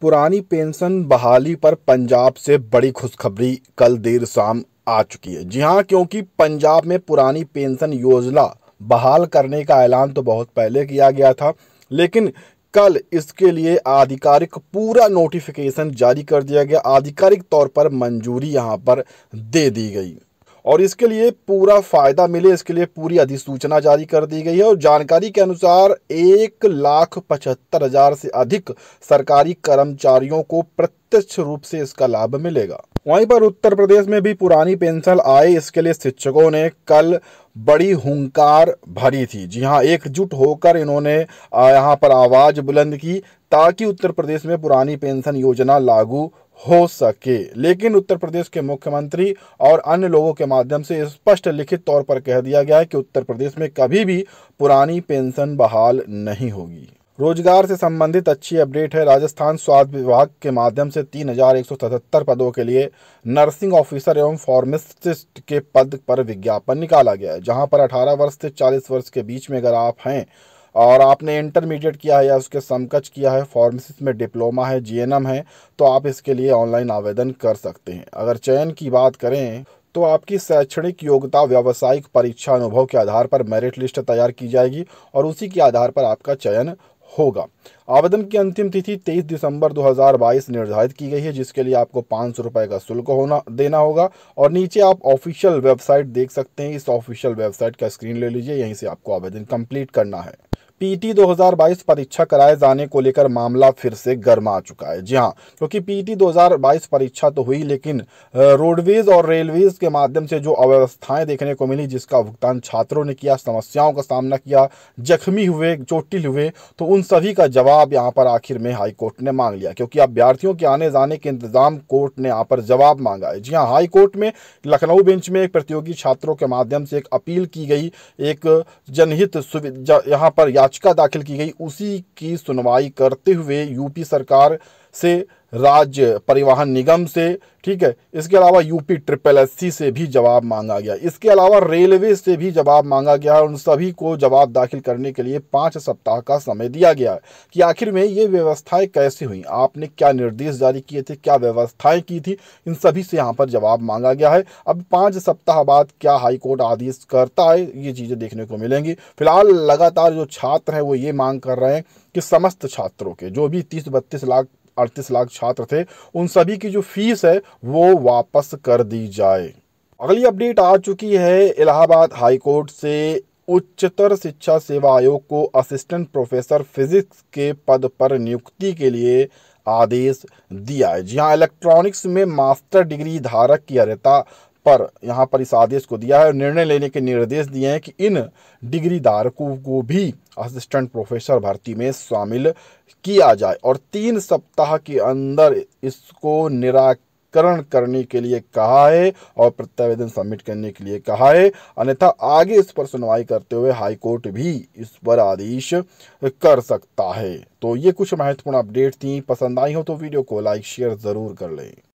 पुरानी पेंशन बहाली पर पंजाब से बड़ी खुशखबरी कल देर शाम आ चुकी है जी हाँ क्योंकि पंजाब में पुरानी पेंशन योजना बहाल करने का ऐलान तो बहुत पहले किया गया था लेकिन कल इसके लिए आधिकारिक पूरा नोटिफिकेशन जारी कर दिया गया आधिकारिक तौर पर मंजूरी यहाँ पर दे दी गई और इसके लिए पूरा फ़ायदा मिले इसके लिए पूरी अधिसूचना जारी कर दी गई है और जानकारी के अनुसार एक लाख पचहत्तर हज़ार से अधिक सरकारी कर्मचारियों को प्रत्यक्ष रूप से इसका लाभ मिलेगा वहीं पर उत्तर प्रदेश में भी पुरानी पेंशन आए इसके लिए शिक्षकों ने कल बड़ी हुंकार भरी थी जी हाँ एकजुट होकर इन्होंने यहाँ पर आवाज़ बुलंद की ताकि उत्तर प्रदेश में पुरानी पेंशन योजना लागू हो सके लेकिन उत्तर प्रदेश के मुख्यमंत्री और अन्य लोगों के माध्यम से स्पष्ट लिखित तौर पर कह दिया गया है कि उत्तर प्रदेश में कभी भी पुरानी पेंशन बहाल नहीं होगी रोजगार से संबंधित अच्छी अपडेट है राजस्थान स्वास्थ्य विभाग के माध्यम से 3,177 पदों के लिए नर्सिंग ऑफिसर एवं फार्मासिस्ट के पद पर विज्ञापन निकाला गया है जहां पर 18 वर्ष से 40 वर्ष के बीच में अगर आप हैं और आपने इंटरमीडिएट किया है या उसके समकक्ष किया है फार्मेसिस में डिप्लोमा है जी है तो आप इसके लिए ऑनलाइन आवेदन कर सकते हैं अगर चयन की बात करें तो आपकी शैक्षणिक योग्यता व्यावसायिक परीक्षा अनुभव के आधार पर मेरिट लिस्ट तैयार की जाएगी और उसी के आधार पर आपका चयन होगा आवेदन की अंतिम तिथि 23 दिसंबर 2022 निर्धारित की गई है जिसके लिए आपको पाँच सौ रुपये का शुल्क होना देना होगा और नीचे आप ऑफिशियल वेबसाइट देख सकते हैं इस ऑफिशियल वेबसाइट का स्क्रीन ले लीजिए यहीं से आपको आवेदन कंप्लीट करना है पीटी 2022 परीक्षा कराए जाने को लेकर मामला फिर से गर्मा चुका है जी हाँ क्योंकि पीटी 2022 परीक्षा तो हुई लेकिन रोडवेज और रेलवेज के माध्यम से जो अव्यवस्थाएं देखने को मिली जिसका भुगतान छात्रों ने किया समस्याओं का सामना किया जख्मी हुए चोटिल हुए तो उन सभी का जवाब यहाँ पर आखिर में हाईकोर्ट ने मांग लिया क्योंकि अभ्यार्थियों के आने जाने के इंतजाम कोर्ट ने यहाँ पर जवाब मांगा है जी हाँ हाईकोर्ट में लखनऊ बेंच में एक प्रतियोगी छात्रों के माध्यम से एक अपील की गई एक जनहित यहाँ पर याचिका दाखिल की गई उसी की सुनवाई करते हुए यूपी सरकार से राज्य परिवहन निगम से ठीक है इसके अलावा यूपी ट्रिपल एससी से भी जवाब मांगा गया इसके अलावा रेलवे से भी जवाब मांगा गया और उन सभी को जवाब दाखिल करने के लिए पाँच सप्ताह का समय दिया गया कि आखिर में ये व्यवस्थाएं कैसे हुई आपने क्या निर्देश जारी किए थे क्या व्यवस्थाएं की थी इन सभी से यहाँ पर जवाब मांगा गया है अब पाँच सप्ताह बाद क्या हाईकोर्ट आदेश करता है ये चीज़ें देखने को मिलेंगी फिलहाल लगातार जो छात्र हैं वो ये मांग कर रहे हैं कि समस्त छात्रों के जो भी तीस बत्तीस लाख अड़तीस लाख छात्र थे उन सभी की जो फीस है वो वापस कर दी जाए अगली अपडेट आ चुकी है इलाहाबाद हाईकोर्ट से उच्चतर शिक्षा सेवा आयोग को असिस्टेंट प्रोफेसर फिजिक्स के पद पर नियुक्ति के लिए आदेश दिया है जी हाँ इलेक्ट्रॉनिक्स में मास्टर डिग्री धारक की अर्ता पर यहाँ पर इस आदेश को दिया है और निर्णय लेने के निर्देश दिए हैं कि इन डिग्री धारकों को भी असिस्टेंट प्रोफेसर भर्ती में शामिल किया जाए और तीन सप्ताह के अंदर इसको निराकरण करने के लिए कहा है और प्रत्यावेदन सबमिट करने के लिए कहा है अन्यथा आगे इस पर सुनवाई करते हुए हाईकोर्ट भी इस पर आदेश कर सकता है तो ये कुछ महत्वपूर्ण अपडेट थी पसंद आई हो तो वीडियो को लाइक शेयर ज़रूर कर लें